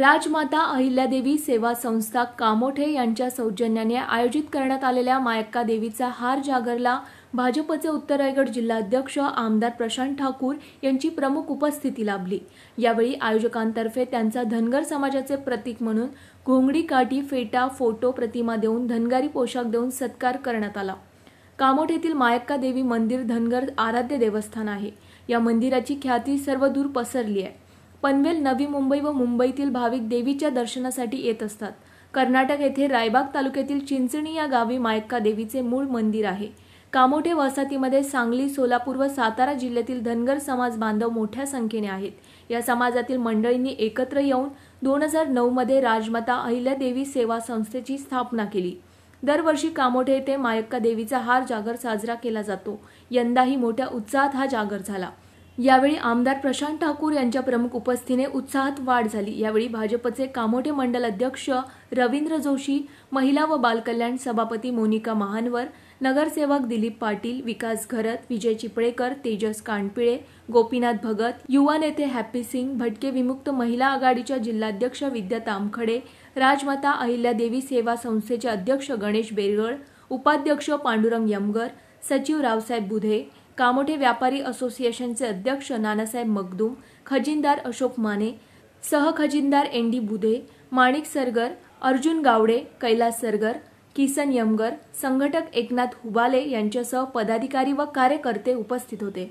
राजमाता अहिल्यादेवी सेवा संस्था कामोठे यांच्या सौजन्याने आयोजित करण्यात आलेल्या मायक्का देवीचा हार जागरला भाजपचे उत्तर रायगड जिल्हाध्यक्ष आमदार प्रशांत ठाकूर यांची प्रमुख उपस्थिती लाभली यावेळी आयोजकांतर्फे त्यांचा धनगर समाजाचे प्रतीक म्हणून घोंगडी काठी फेटा फोटो प्रतिमा देऊन धनगारी पोशाख देऊन सत्कार करण्यात आला कामोठेतील मायक्का देवी मंदिर धनगर आराध्य देवस्थान आहे या मंदिराची ख्याती सर्वदूर पसरली आहे पनवेल नवी मुंबई व मुंबईतील भाविक देवीच्या दर्शनासाठी येत असतात कर्नाटक येथे रायबाग तालुक्यातील चिंचणी या गावी मायक्का देवीचे मूळ मंदिर आहे कामोठे वसाहतीमध्ये सांगली सोलापूर व सातारा जिल्ह्यातील धनगर समाज बांधव मोठ्या संख्येने आहेत या समाजातील मंडळींनी एकत्र येऊन दोन हजार नऊमध्ये राजमाता अहिल्यादेवी सेवा संस्थेची स्थापना केली दरवर्षी कामोठे येथे मायक्का देवीचा हार जागर साजरा केला जातो यंदाही मोठ्या उत्साहात हा जागर झाला यावेळी आमदार प्रशांत ठाकूर यांच्या प्रमुख उपस्थितीने उत्साहात वाढ झाली यावेळी भाजपचे कामोठे मंडल अध्यक्ष रवींद्र जोशी महिला व बालकल्याण सभापती मोनिका महानवर नगरसेवक दिलीप पाटील विकास घरत विजय चिपळेकर तेजस कानपिळे गोपीनाथ भगत युवा नेते हॅप्पी सिंग भटके विमुक्त महिला आघाडीच्या जिल्हाध्यक्ष विद्या तामखडे राजमाता अहिल्यादेवी सेवा संस्थेचे अध्यक्ष गणेश बेरगळ उपाध्यक्ष पांडुरंग यमगर सचिव रावसाहेब बुधे कामोठे व्यापारी असोसिएशनचे अध्यक्ष नानासाहेब मगदूम खजिनदार अशोक माने सहखजिनदार एन डी बुधे माणिक सरगर अर्जुन गावडे कैलास सरगर किसन यमगर संघटक एकनाथ हुबाले यांच्यासह पदाधिकारी व कार्यकर्ते उपस्थित होते